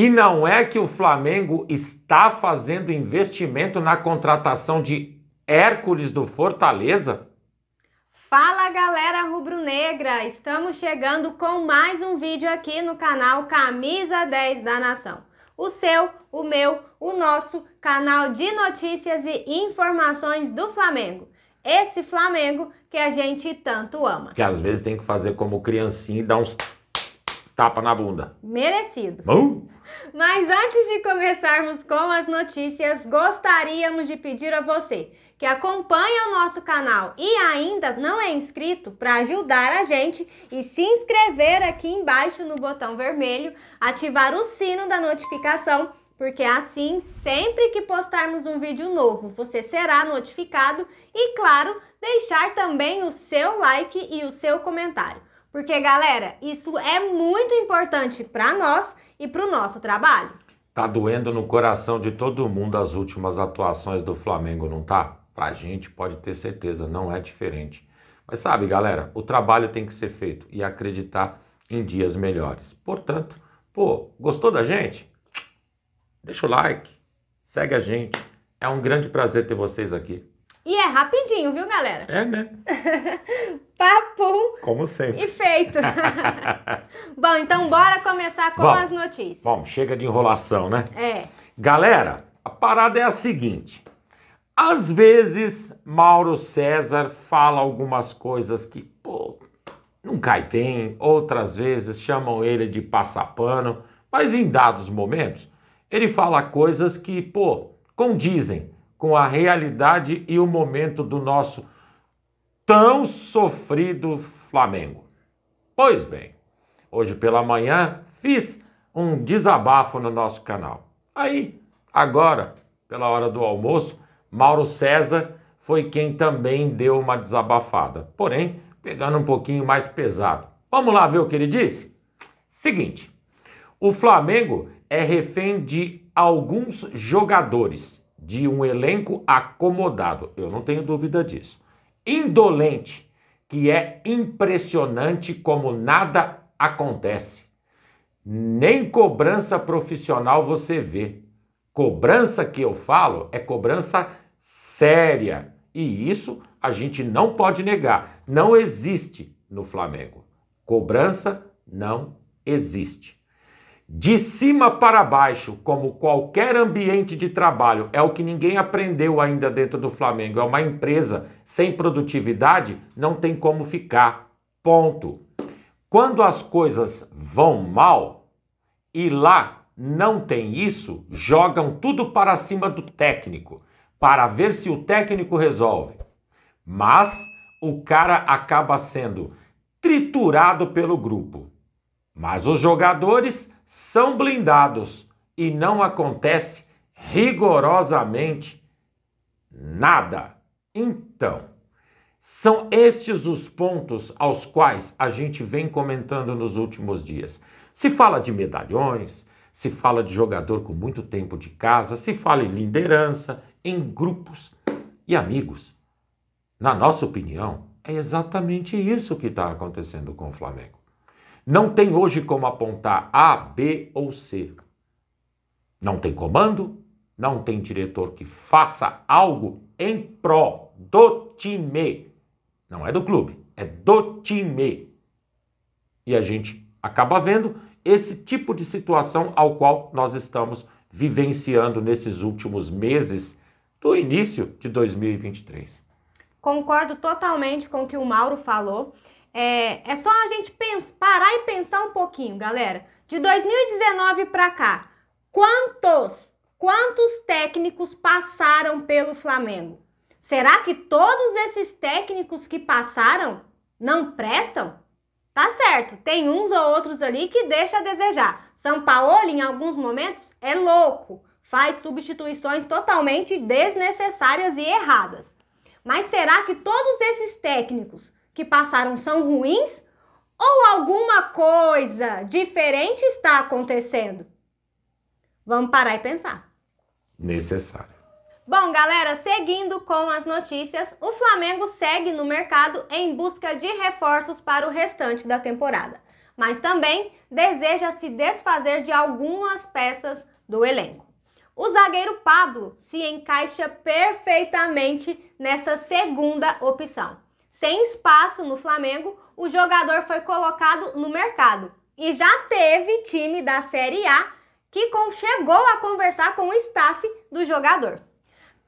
E não é que o Flamengo está fazendo investimento na contratação de Hércules do Fortaleza? Fala galera rubro-negra, estamos chegando com mais um vídeo aqui no canal Camisa 10 da Nação. O seu, o meu, o nosso canal de notícias e informações do Flamengo. Esse Flamengo que a gente tanto ama. Que às vezes tem que fazer como criancinha e dar uns Tapa na bunda. Merecido. Bom. Mas antes de começarmos com as notícias, gostaríamos de pedir a você que acompanha o nosso canal e ainda não é inscrito para ajudar a gente e se inscrever aqui embaixo no botão vermelho, ativar o sino da notificação, porque assim, sempre que postarmos um vídeo novo, você será notificado e, claro, deixar também o seu like e o seu comentário. Porque, galera, isso é muito importante para nós e para o nosso trabalho. Tá doendo no coração de todo mundo as últimas atuações do Flamengo, não tá? Pra gente pode ter certeza, não é diferente. Mas sabe, galera, o trabalho tem que ser feito e acreditar em dias melhores. Portanto, pô, gostou da gente? Deixa o like, segue a gente. É um grande prazer ter vocês aqui. E é rapidinho, viu, galera? É, né? Papum! Como sempre. E feito. Bom, então bora começar com as notícias. Bom, chega de enrolação, né? É. Galera, a parada é a seguinte. Às vezes, Mauro César fala algumas coisas que, pô, não cai bem. Outras vezes chamam ele de passapano. Mas em dados momentos, ele fala coisas que, pô, condizem com a realidade e o momento do nosso tão sofrido Flamengo. Pois bem, hoje pela manhã fiz um desabafo no nosso canal. Aí, agora, pela hora do almoço, Mauro César foi quem também deu uma desabafada, porém pegando um pouquinho mais pesado. Vamos lá ver o que ele disse? Seguinte, o Flamengo é refém de alguns jogadores de um elenco acomodado, eu não tenho dúvida disso. Indolente, que é impressionante como nada acontece. Nem cobrança profissional você vê. Cobrança que eu falo é cobrança séria. E isso a gente não pode negar. Não existe no Flamengo. Cobrança não existe de cima para baixo, como qualquer ambiente de trabalho, é o que ninguém aprendeu ainda dentro do Flamengo. É uma empresa sem produtividade, não tem como ficar. Ponto. Quando as coisas vão mal e lá não tem isso, jogam tudo para cima do técnico, para ver se o técnico resolve. Mas o cara acaba sendo triturado pelo grupo. Mas os jogadores são blindados e não acontece rigorosamente nada. Então, são estes os pontos aos quais a gente vem comentando nos últimos dias. Se fala de medalhões, se fala de jogador com muito tempo de casa, se fala em liderança, em grupos e amigos. Na nossa opinião, é exatamente isso que está acontecendo com o Flamengo. Não tem hoje como apontar A, B ou C. Não tem comando, não tem diretor que faça algo em pró do time. Não é do clube, é do time. E a gente acaba vendo esse tipo de situação ao qual nós estamos vivenciando nesses últimos meses do início de 2023. Concordo totalmente com o que o Mauro falou. É, é só a gente pensar, parar e pensar um pouquinho, galera. De 2019 para cá, quantos, quantos técnicos passaram pelo Flamengo? Será que todos esses técnicos que passaram não prestam? Tá certo, tem uns ou outros ali que deixa a desejar. São Paulo, em alguns momentos, é louco, faz substituições totalmente desnecessárias e erradas. Mas será que todos esses técnicos que passaram são ruins ou alguma coisa diferente está acontecendo? Vamos parar e pensar. Necessário. Bom, galera, seguindo com as notícias, o Flamengo segue no mercado em busca de reforços para o restante da temporada, mas também deseja se desfazer de algumas peças do elenco. O zagueiro Pablo se encaixa perfeitamente nessa segunda opção. Sem espaço no Flamengo, o jogador foi colocado no mercado. E já teve time da Série A que chegou a conversar com o staff do jogador.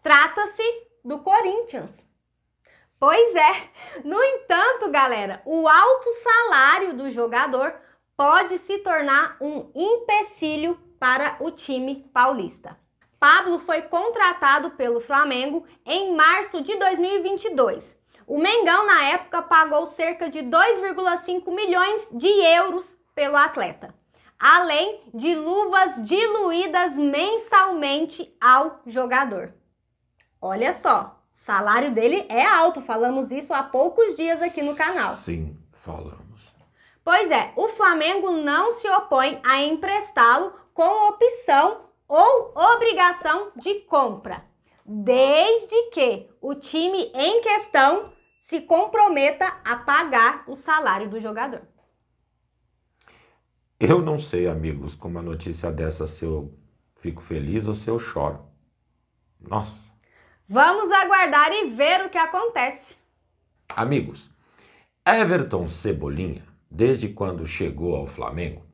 Trata-se do Corinthians. Pois é. No entanto, galera, o alto salário do jogador pode se tornar um empecilho para o time paulista. Pablo foi contratado pelo Flamengo em março de 2022 o Mengão, na época, pagou cerca de 2,5 milhões de euros pelo atleta, além de luvas diluídas mensalmente ao jogador. Olha só, salário dele é alto, falamos isso há poucos dias aqui no canal. Sim, falamos. Pois é, o Flamengo não se opõe a emprestá-lo com opção ou obrigação de compra, desde que o time em questão se comprometa a pagar o salário do jogador. Eu não sei, amigos, com uma notícia dessa se eu fico feliz ou se eu choro. Nossa. Vamos aguardar e ver o que acontece. Amigos, Everton Cebolinha, desde quando chegou ao Flamengo,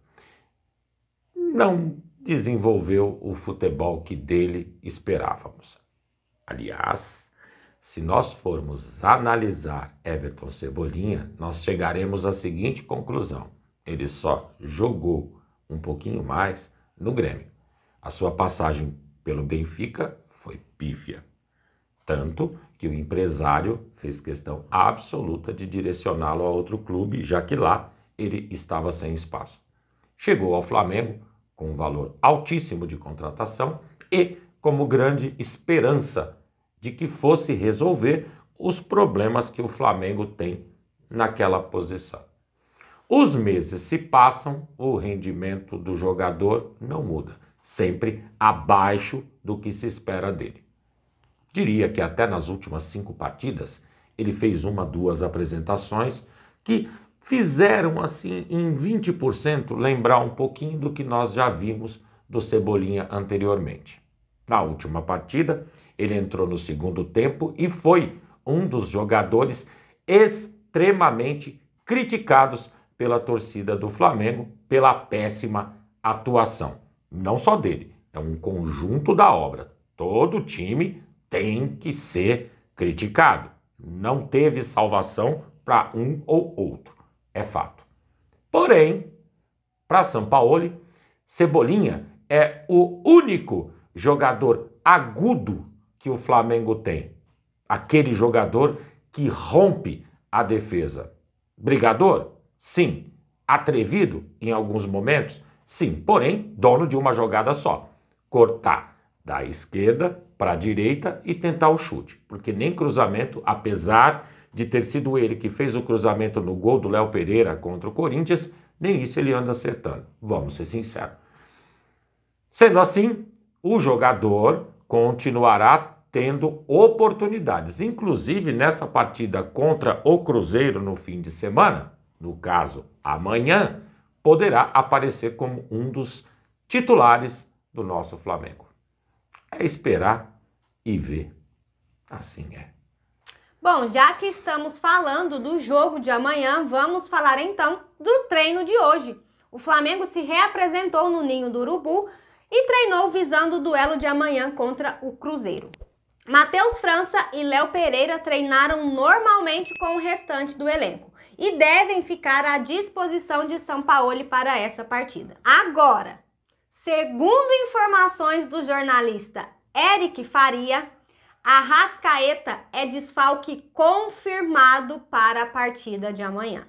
não desenvolveu o futebol que dele esperávamos. Aliás, se nós formos analisar Everton Cebolinha, nós chegaremos à seguinte conclusão: ele só jogou um pouquinho mais no Grêmio. A sua passagem pelo Benfica foi pífia. Tanto que o empresário fez questão absoluta de direcioná-lo a outro clube, já que lá ele estava sem espaço. Chegou ao Flamengo com um valor altíssimo de contratação e como grande esperança de que fosse resolver os problemas que o Flamengo tem naquela posição. Os meses se passam, o rendimento do jogador não muda, sempre abaixo do que se espera dele. Diria que até nas últimas cinco partidas ele fez uma, duas apresentações que fizeram assim em 20% lembrar um pouquinho do que nós já vimos do Cebolinha anteriormente. Na última partida, ele entrou no segundo tempo e foi um dos jogadores extremamente criticados pela torcida do Flamengo pela péssima atuação. Não só dele, é um conjunto da obra. Todo time tem que ser criticado. Não teve salvação para um ou outro, é fato. Porém, para São Paulo, Cebolinha é o único jogador agudo que o Flamengo tem. Aquele jogador que rompe a defesa. Brigador? Sim. Atrevido em alguns momentos? Sim. Porém, dono de uma jogada só. Cortar da esquerda para a direita e tentar o chute. Porque nem cruzamento, apesar de ter sido ele que fez o cruzamento no gol do Léo Pereira contra o Corinthians, nem isso ele anda acertando. Vamos ser sinceros. Sendo assim, o jogador continuará tendo oportunidades, inclusive nessa partida contra o Cruzeiro no fim de semana, no caso amanhã, poderá aparecer como um dos titulares do nosso Flamengo. É esperar e ver. Assim é. Bom, já que estamos falando do jogo de amanhã, vamos falar então do treino de hoje. O Flamengo se reapresentou no Ninho do Urubu e treinou visando o duelo de amanhã contra o Cruzeiro. Matheus França e Léo Pereira treinaram normalmente com o restante do elenco e devem ficar à disposição de São Paulo para essa partida. Agora, segundo informações do jornalista Eric Faria, a Rascaeta é desfalque confirmado para a partida de amanhã.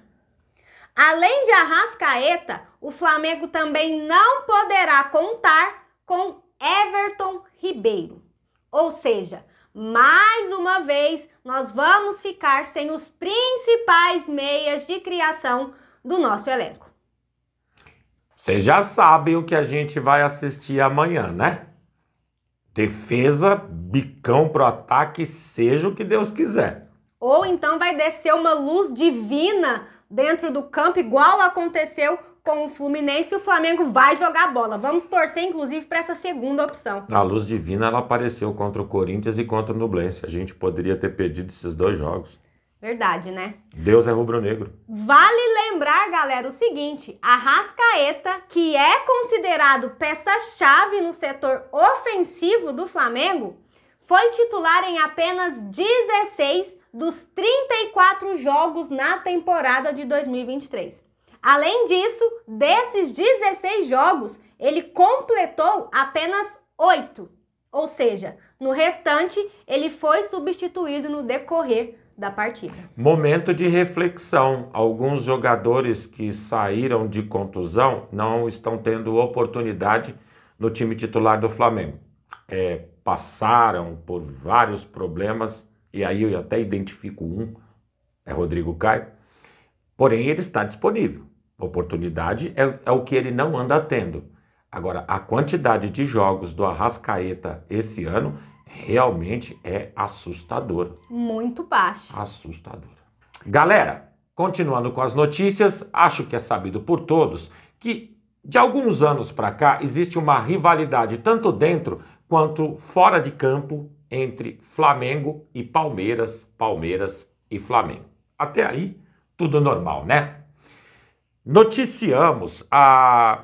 Além de Arrascaeta, o Flamengo também não poderá contar com Everton Ribeiro. Ou seja, mais uma vez nós vamos ficar sem os principais meias de criação do nosso elenco. Vocês já sabem o que a gente vai assistir amanhã, né? Defesa, bicão pro ataque, seja o que Deus quiser. Ou então vai descer uma luz divina dentro do campo, igual aconteceu com o Fluminense o Flamengo vai jogar bola. Vamos torcer, inclusive, para essa segunda opção. A luz divina ela apareceu contra o Corinthians e contra o Nublense. A gente poderia ter perdido esses dois jogos. Verdade, né? Deus é rubro-negro. Vale lembrar, galera, o seguinte: a Rascaeta, que é considerado peça-chave no setor ofensivo do Flamengo, foi titular em apenas 16 dos 34 jogos na temporada de 2023. Além disso, desses 16 jogos, ele completou apenas 8, ou seja, no restante ele foi substituído no decorrer da partida. Momento de reflexão. Alguns jogadores que saíram de contusão não estão tendo oportunidade no time titular do Flamengo. É, passaram por vários problemas, e aí eu até identifico um, é Rodrigo Caio. Porém, ele está disponível. Oportunidade é, é o que ele não anda tendo. Agora, a quantidade de jogos do Arrascaeta esse ano realmente é assustadora. Muito baixa. Assustadora. Galera, continuando com as notícias, acho que é sabido por todos que de alguns anos para cá existe uma rivalidade tanto dentro quanto fora de campo entre Flamengo e Palmeiras, Palmeiras e Flamengo. Até aí, tudo normal, né? noticiamos há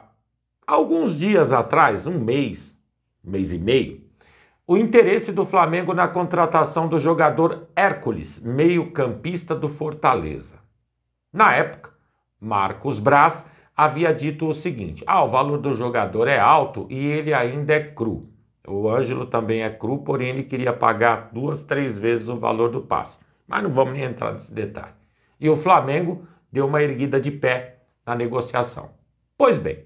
alguns dias atrás, um mês, mês e meio, o interesse do Flamengo na contratação do jogador Hércules, meio-campista do Fortaleza. Na época, Marcos Braz havia dito o seguinte: ah, o valor do jogador é alto e ele ainda é cru. O Ângelo também é cru, porém ele queria pagar duas, três vezes o valor do passe. Mas não vamos nem entrar nesse detalhe. E o Flamengo deu uma erguida de pé na negociação. Pois bem,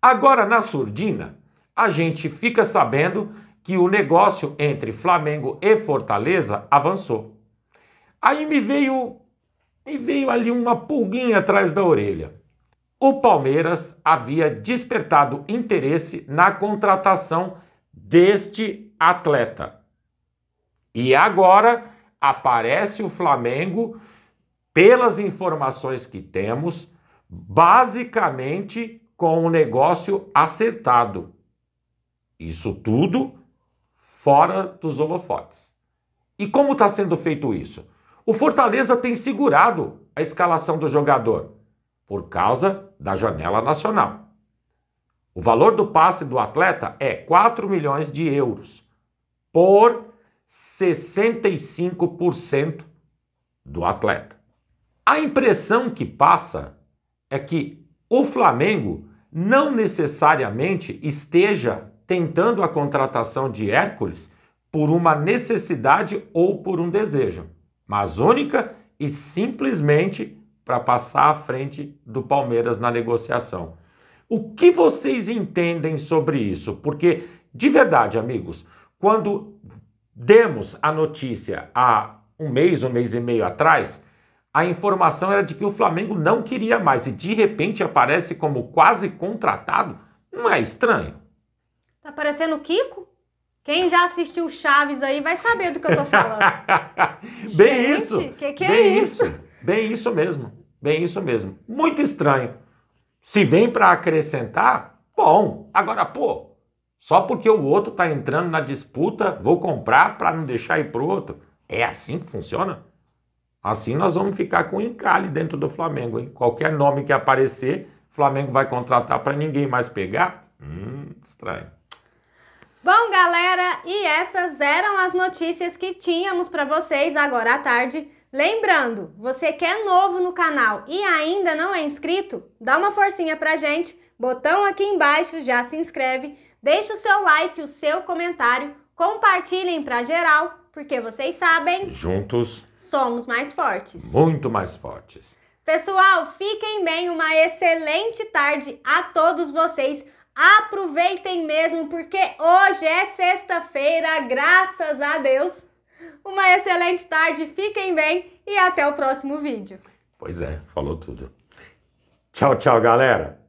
agora na surdina, a gente fica sabendo que o negócio entre Flamengo e Fortaleza avançou. Aí me veio, me veio ali uma pulguinha atrás da orelha. O Palmeiras havia despertado interesse na contratação deste atleta. E agora aparece o Flamengo, pelas informações que temos, basicamente com o negócio acertado. Isso tudo fora dos holofotes. E como está sendo feito isso? O Fortaleza tem segurado a escalação do jogador por causa da janela nacional. O valor do passe do atleta é 4 milhões de euros por 65% do atleta. A impressão que passa é que o Flamengo não necessariamente esteja tentando a contratação de Hércules por uma necessidade ou por um desejo, mas única e simplesmente para passar à frente do Palmeiras na negociação. O que vocês entendem sobre isso? Porque, de verdade, amigos, quando demos a notícia há um mês, um mês e meio atrás, a informação era de que o Flamengo não queria mais e de repente aparece como quase contratado, não é estranho? Tá parecendo o Kiko? Quem já assistiu Chaves aí vai saber do que eu tô falando. bem Gente, isso. Que que é bem é isso? Bem isso mesmo. Bem isso mesmo. Muito estranho. Se vem para acrescentar, bom. Agora, pô, só porque o outro tá entrando na disputa, vou comprar para não deixar ir pro outro. É assim que funciona? Assim nós vamos ficar com um encalhe dentro do Flamengo, hein? Qualquer nome que aparecer, Flamengo vai contratar para ninguém mais pegar? Hum, estranho. Bom, galera, e essas eram as notícias que tínhamos para vocês agora à tarde. Lembrando, você que é novo no canal e ainda não é inscrito, dá uma forcinha pra gente, botão aqui embaixo, já se inscreve, deixa o seu like, o seu comentário, compartilhem pra geral, porque vocês sabem. Juntos somos mais fortes. Muito mais fortes. Pessoal, fiquem bem, uma excelente tarde a todos vocês. Aproveitem mesmo, porque hoje é sexta-feira, graças a Deus. Uma excelente tarde, fiquem bem e até o próximo vídeo. Pois é, falou tudo. Tchau, tchau, galera!